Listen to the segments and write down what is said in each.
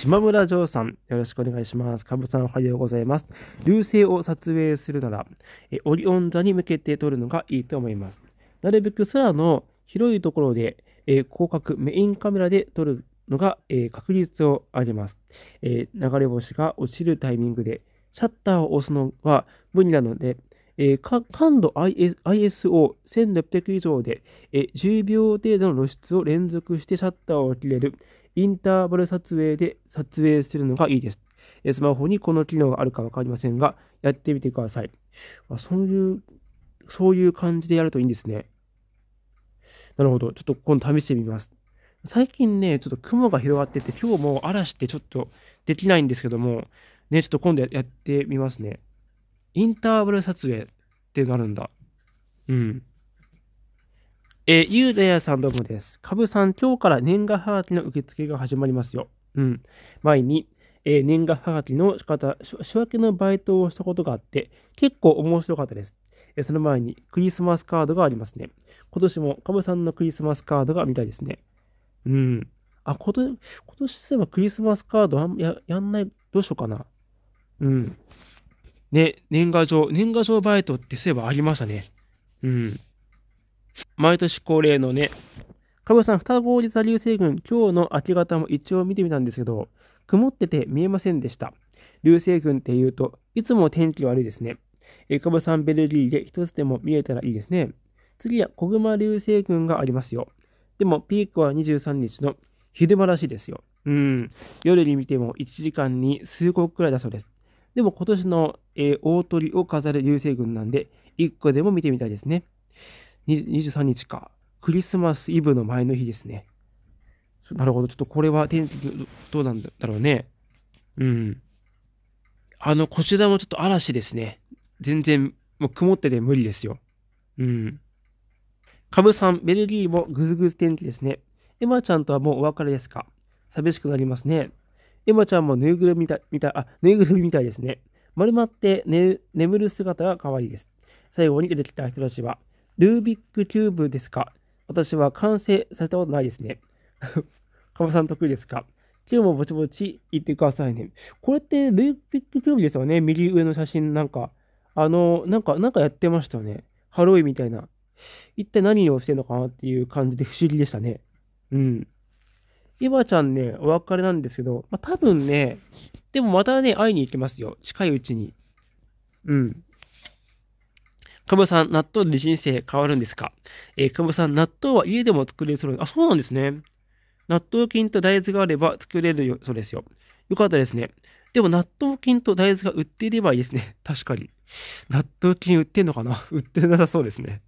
島村城さん、よろしくお願いします。かぶさん、おはようございます。流星を撮影するなら、えオリオン座に向けて撮るのがいいと思います。なるべく空の広いところで、え広角、メインカメラで撮るのが、え確率を上げます、え流れ星が落ちるタイミングで、シャッターを押すのは無理なので、えー、感度 ISO1600 以上で、えー、10秒程度の露出を連続してシャッターを切れるインターバル撮影で撮影するのがいいです。えー、スマホにこの機能があるかわかりませんが、やってみてください。あそういう、そういう感じでやるといいんですね。なるほど。ちょっと今度試してみます。最近ね、ちょっと雲が広がってて、今日も嵐ってちょっとできないんですけども、ね、ちょっと今度やってみますね。インターバル撮影ってなるんだ。うん。えゆうだやさんどうもです。かぶさん、今日から年賀はがきの受付が始まりますよ。うん。前に、えー、年賀はがきの仕方、仕分けのバイトをしたことがあって、結構面白かったです。えー、その前にクリスマスカードがありますね。今年もかぶさんのクリスマスカードが見たいですね。うん。あ、今年、今年すればクリスマスカードややんない、どうしようかな。うん。ね、年賀状、年賀状バイトってそういえばありましたね。うん。毎年恒例のね、かぶさん、双子座流星群、今日の明け方も一応見てみたんですけど、曇ってて見えませんでした。流星群って言うと、いつも天気悪いですね。えかぶさん、ベルギーで一つでも見えたらいいですね。次は小熊流星群がありますよ。でも、ピークは23日の昼間らしいですよ。うん。夜に見ても1時間に数個くらいだそうです。でも今年の、えー、大鳥を飾る流星群なんで、1個でも見てみたいですね。23日か。クリスマスイブの前の日ですね。なるほど。ちょっとこれは天気どうなんだろうね。うん。あの、こちらもちょっと嵐ですね。全然、もう曇ってて無理ですよ。うん。カブさん、ベルギーもぐずぐず天気ですね。エマちゃんとはもうお別れですか寂しくなりますね。エマちゃんもぬいぐるみみたい、あ、ぬいぐるみみたいですね。丸まって、ね、眠る姿が可愛いです。最後に出てきた人たちは、ルービックキューブですか私は完成されたことないですね。か まさん得意ですか今日もぼちぼち行ってくださいね。これってルービックキューブですよね。右上の写真なんか。あの、なんか、なんかやってましたね。ハロウィンみたいな。一体何をしてるのかなっていう感じで不思議でしたね。うん。エヴァちゃんね、お別れなんですけど、まあ、多分ね、でもまたね、会いに行きますよ。近いうちに。うん。カブさん、納豆で人生変わるんですかえー、カブさん、納豆は家でも作れるそうあ、そうなんですね。納豆菌と大豆があれば作れるよ、そうですよ。よかったですね。でも納豆菌と大豆が売っていればいいですね。確かに。納豆菌売ってんのかな売ってなさそうですね。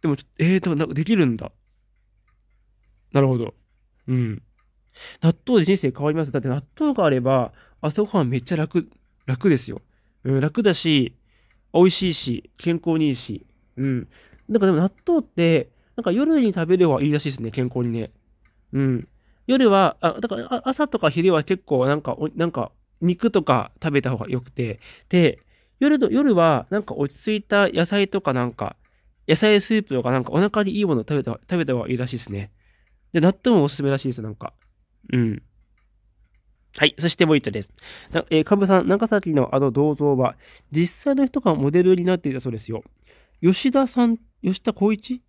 でもちょっと、えーと、なんかできるんだ。なるほど。うん。納豆で人生変わります。だって納豆があれば、朝ごはんめっちゃ楽、楽ですよ。うん、楽だし、美味しいし、健康にいいし。うん。なんかでも納豆って、なんか夜に食べればいいらしいですね、健康にね。うん。夜は、あ、だから朝とか昼は結構なんか、なんか肉とか食べた方が良くて、で、夜の、夜はなんか落ち着いた野菜とかなんか、野菜スープとかなんかお腹にいいもの食べた、食べた方がいいらしいですね。で、納豆もおすすめらしいです、なんか。うん。はい。そしてもう一丁です。えー、幹さん、長崎のあの銅像は、実際の人がモデルになっていたそうですよ。吉田さん、吉田光一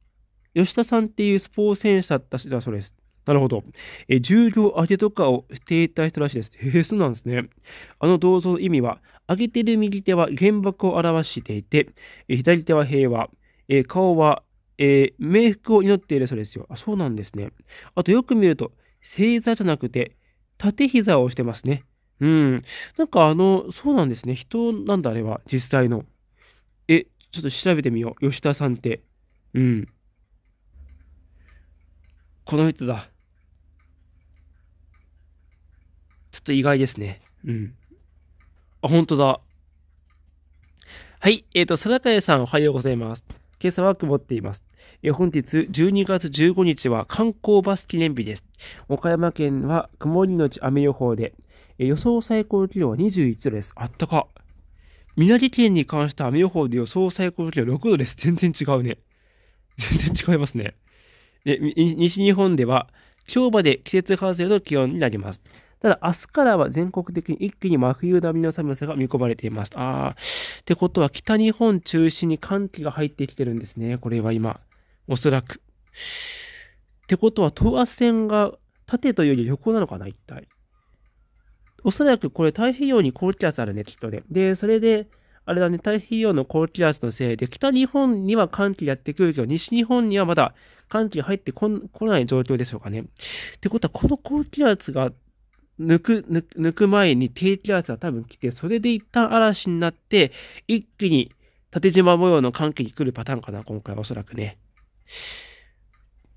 吉田さんっていうスポーツ選手だったそうです。なるほど。えー、重量上げとかをしていた人らしいです。へえ、そうなんですね。あの銅像の意味は、上げてる右手は原爆を表していて、えー、左手は平和、えー、顔はえー、冥福を祈っているそうですよ。あ、そうなんですね。あとよく見ると、正座じゃなくて、縦膝をしてますね。うん。なんかあの、そうなんですね。人なんだあれは、実際の。え、ちょっと調べてみよう。吉田さんって。うん。この人だ。ちょっと意外ですね。うん。あ、本当だ。はい。えっ、ー、と、空影さん、おはようございます。今朝は曇っています。え本日12月15日は観光バス記念日です。岡山県は曇りのち雨予報で、え予想最高気温は21度です。あったか。宮城県に関して雨予報で予想最高気温6度です。全然違うね。全然違いますね。で西日本では、今日まで季節外れの気温になります。ただ、明日からは全国的に一気に真冬並みの寒さが見込まれています。ああ、ってことは北日本中心に寒気が入ってきてるんですね。これは今、おそらく。ってことは、等圧線が縦というより横なのかな、一体。おそらくこれ太平洋に高気圧あるね、きっとね。で、それで、あれだね、太平洋の高気圧のせいで、北日本には寒気やってくるけど、西日本にはまだ寒気が入ってこ来ない状況でしょうかね。ってことは、この高気圧が抜く、抜く抜く前に低気圧が多分来て、それで一旦嵐になって、一気に縦縞模様の寒気に来るパターンかな、今回おそらくね。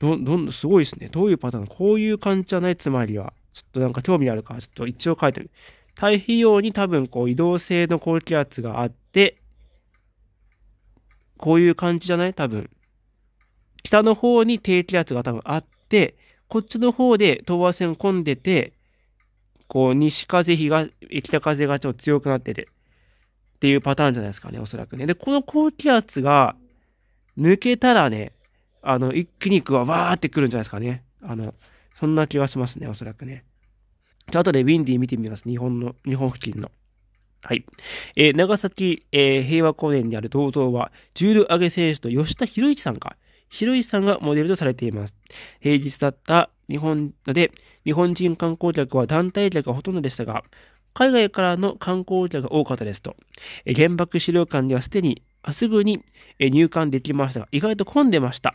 ど、どんどんすごいですね。どういうパターンこういう感じじゃないつまりは。ちょっとなんか興味あるから、ちょっと一応書いてみる。太平洋に多分こう移動性の高気圧があって、こういう感じじゃない多分。北の方に低気圧が多分あって、こっちの方で等圧線混んでて、こう、西風、東、北風がちょっと強くなってて、っていうパターンじゃないですかね、おそらくね。で、この高気圧が抜けたらね、あの、一気に行はわーってくるんじゃないですかね。あの、そんな気がしますね、おそらくね。あ、後でウィンディ見てみます。日本の、日本付近の。はい。えー、長崎、えー、平和公園にある銅像は、ジュール・上げ選手と吉田博之さんが、博之さんがモデルとされています。平日だった日本で、日本人観光客は団体客がほとんどでしたが、海外からの観光客が多かったですと。原爆資料館ではすでにすぐに入館できましたが、意外と混んでました。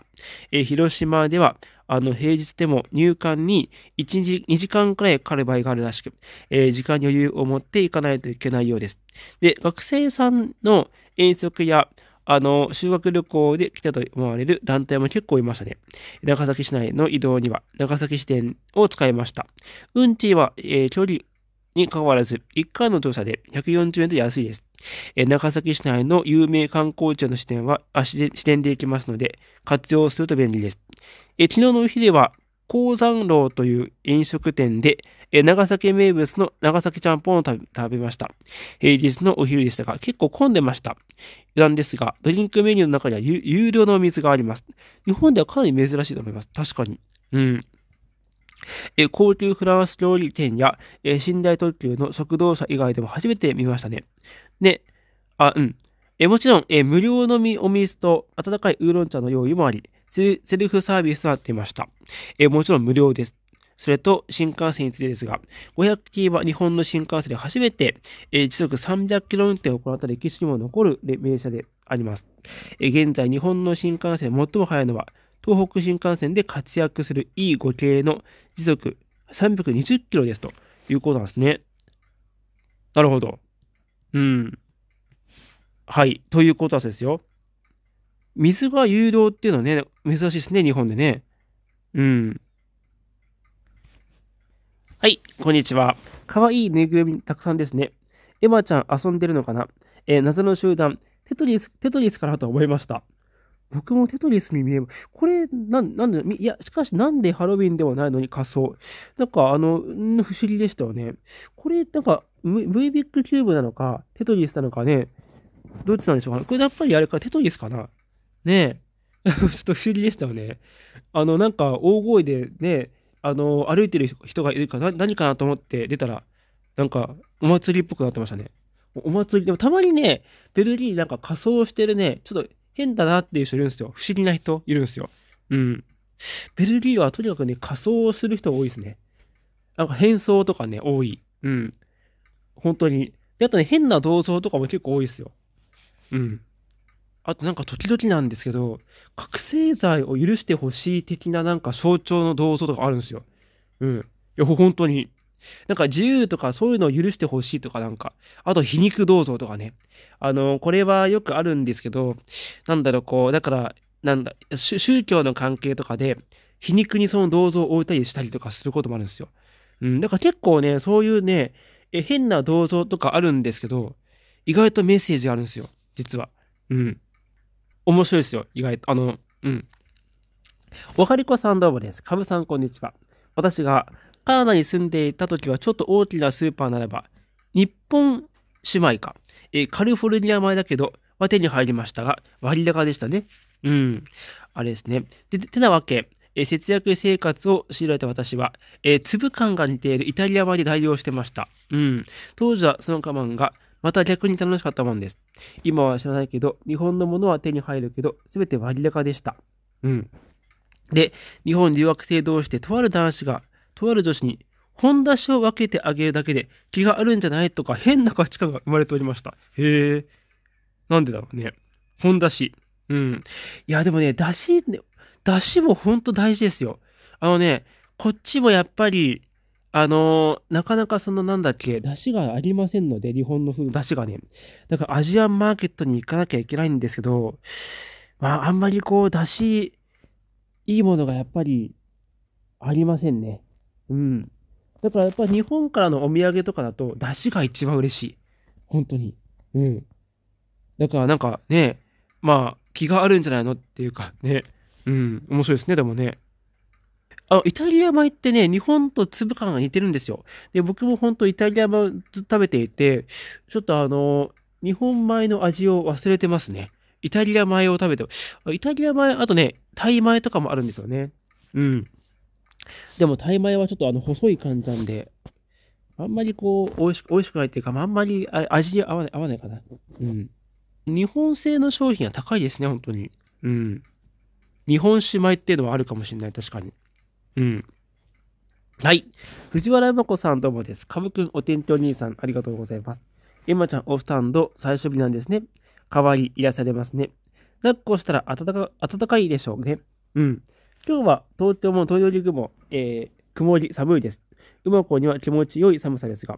広島では、あの、平日でも入館に1日、2時間くらいかかる場合があるらしく、時間に余裕を持っていかないといけないようです。で、学生さんの遠足や、あの、修学旅行で来たと思われる団体も結構いましたね。長崎市内の移動には、長崎支店を使いました。運賃は、えー、距離に関わらず、一回の調査で140円と安いです。えー、長崎市内の有名観光地の支店は、支店で行きますので、活用すると便利です。えー、昨日の日では、鉱山楼という飲食店で、え長崎名物の長崎ちゃんぽんを食べました。平日のお昼でしたが、結構混んでました。余談ですが、ドリンクメニューの中には有料のお水があります。日本ではかなり珍しいと思います。確かに。うん。え高級フランス料理店や、え寝台特急の食堂車以外でも初めて見ましたね。ね、あ、うん。えもちろん、え無料のみお水と温かいウーロン茶の用意もあり、セルフサービスとなっていました。えもちろん無料です。それと新幹線についてですが、500系は日本の新幹線で初めて、え時速300キロ運転を行った歴史にも残る名車であります。え現在日本の新幹線で最も速いのは、東北新幹線で活躍する E5 系の時速320キロですということなんですね。なるほど。うん。はい。ということですよ。水が誘導っていうのはね、珍しいですね、日本でね。うん。はい、こんにちは。かわいいぬいぐるみたくさんですね。エマちゃん遊んでるのかなえー、謎の集団、テトリス、テトリスからと思いました。僕もテトリスに見えす。これ、なん、なんで、いや、しかしなんでハロウィンではないのに仮装。なんか、あの、不思議でしたよね。これ、なんか、v ビッグキューブなのか、テトリスなのかね、どっちなんでしょうかこれやっぱりあれか、テトリスかなねえ。ちょっと不思議でしたよね。あの、なんか大声でね、あの、歩いてる人がいるから何かなと思って出たら、なんかお祭りっぽくなってましたね。お祭り、でもたまにね、ベルギーなんか仮装してるね、ちょっと変だなっていう人いるんですよ。不思議な人いるんですよ。うん。ベルギーはとにかくね、仮装をする人が多いですね。なんか変装とかね、多い。うん。本当に。で、あとね、変な銅像とかも結構多いですよ。うん。あとなんか時々なんですけど、覚醒剤を許してほしい的ななんか象徴の銅像とかあるんですよ。うん。いや、本当に。なんか自由とかそういうのを許してほしいとかなんか、あと皮肉銅像とかね。あの、これはよくあるんですけど、なんだろう、こう、だから、なんだ、宗教の関係とかで、皮肉にその銅像を置いたりしたりとかすることもあるんですよ。うん、だから結構ね、そういうね、え変な銅像とかあるんですけど、意外とメッセージがあるんですよ、実は。うん。面白いですよ、意外と。あの、うん。わかりこさんどうもです。かぶさんこんにちは。私がカナダに住んでいた時はちょっと大きなスーパーならば、日本姉妹か、えカリフォルニア米だけど、は手に入りましたが、割高でしたね。うん。あれですね。で、てなわけ、え節約生活を強いられた私は、え粒感が似ているイタリア米で代用してました。うん。当時はその我慢がまた逆に楽しかったもんです。今は知らないけど、日本のものは手に入るけど、すべて割高でした。うん。で、日本留学生同士でとある男子が、とある女子に、本出しを分けてあげるだけで気があるんじゃないとか変な価値観が生まれておりました。へえ。なんでだろうね。本出し。うん。いや、でもね、出し、出しもほんと大事ですよ。あのね、こっちもやっぱり、あのー、なかなかそのなんだっけ、出汁がありませんので、日本の風、出汁がね。だからアジアンマーケットに行かなきゃいけないんですけど、まあ、あんまりこう、出汁、いいものがやっぱり、ありませんね。うん。だからやっぱ日本からのお土産とかだと、出汁が一番嬉しい。本当に。うん。だからなんかね、まあ、気があるんじゃないのっていうかね。うん、面白いですね、でもね。あイタリア米ってね、日本と粒感が似てるんですよ。で、僕も本当イタリア米ずっと食べていて、ちょっとあの、日本米の味を忘れてますね。イタリア米を食べて、イタリア米、あとね、タイ米とかもあるんですよね。うん。でも、タイ米はちょっとあの、細い感じなんで、あんまりこう、美味しく、美味しくないっていうか、あんまり味に合わない、合わないかな。うん。日本製の商品は高いですね、本当に。うん。日本酒米っていうのはあるかもしれない、確かに。うん。はい。藤原山子さんどうもです。かぶくん、お天気お兄さん、ありがとうございます。エマちゃん、オフタンド、最終日なんですね。かわいい、癒されますね。抱っこしたら暖か暖かいでしょうね。うん。今日は東京も東京陸も、えー、曇り、寒いです。馬子には気持ちよい寒さですが、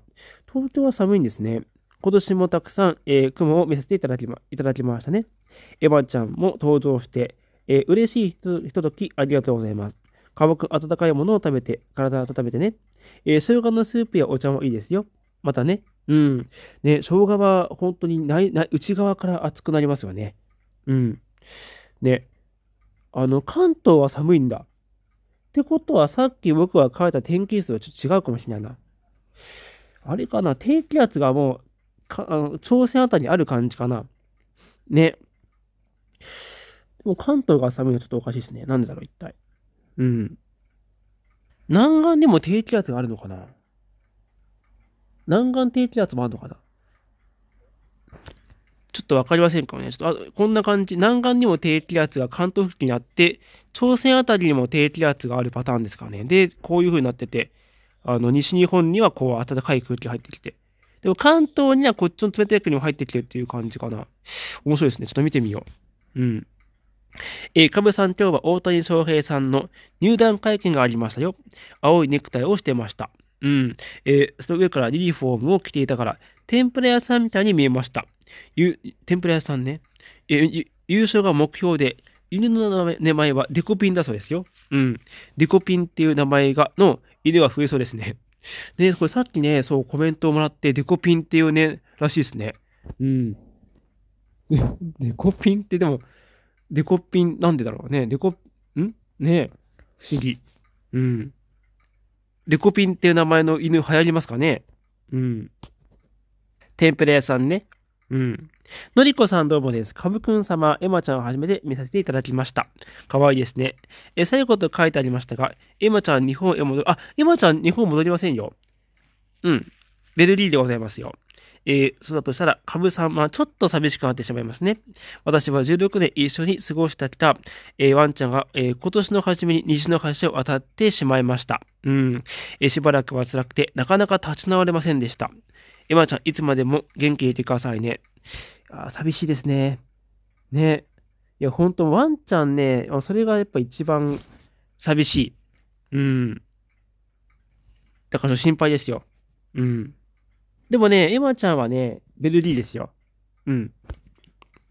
東京は寒いんですね。今年もたくさん、えー、雲を見させていただきまいただきましたね。エマちゃんも登場して、えー、嬉しいひとときありがとうございます。乾く温かいものを食べて、体を温めてね。えー、生姜のスープやお茶もいいですよ。またね。うん。ね、生姜は本当にないな内側から熱くなりますよね。うん。ね。あの、関東は寒いんだ。ってことは、さっき僕が書いた天気図はちょっと違うかもしれないな。あれかな低気圧がもう、かあの朝鮮あたりにある感じかな。ね。でも関東が寒いのはちょっとおかしいですね。なんでだろう、一体。うん。南岸でも低気圧があるのかな南岸低気圧もあるのかなちょっとわかりませんかね。ちょっとあこんな感じ。南岸にも低気圧が関東付近にあって、朝鮮あたりにも低気圧があるパターンですかね。で、こういう風になってて、あの、西日本にはこう暖かい空気が入ってきて。でも関東にはこっちの冷たい空気も入ってきてっていう感じかな。面白いですね。ちょっと見てみよう。うん。えー、カブさん、今日は大谷翔平さんの入団会見がありましたよ。青いネクタイをしてました。うん。えー、その上からユニフォームを着ていたから、天ぷら屋さんみたいに見えました。ゆ天ぷら屋さんね。えー、優勝が目標で、犬の名前はデコピンだそうですよ。うん。デコピンっていう名前が、の犬が増えそうですね。で、これさっきね、そうコメントをもらって、デコピンっていうね、らしいですね。うん。デコピンってでも、デコピン、なんでだろうね。デコ、んねえ。不思議。うん。デコピンっていう名前の犬流行りますかねうん。天ぷら屋さんね。うん。のりこさんどうもです。かぶくん様、エマちゃんを初めて見させていただきました。かわいいですね。え、最後と書いてありましたが、エマちゃん日本へ戻る、あ、エマちゃん日本戻りませんよ。うん。ベルリーでございますよ。えー、そうだとしたら、カブさんはちょっと寂しくなってしまいますね。私は16年一緒に過ごしてきた、えー、ワンちゃんが、えー、今年の初めに西の橋を渡ってしまいました。うん、えしばらくは辛くて、なかなか立ち直れませんでした。エマちゃん、いつまでも元気でいてくださいね。あ寂しいですね。ね。いや、ほんと、ワンちゃんね、それがやっぱ一番寂しい。うん。だから心配ですよ。うん。でもね、エマちゃんはね、ベルディですよ。うん。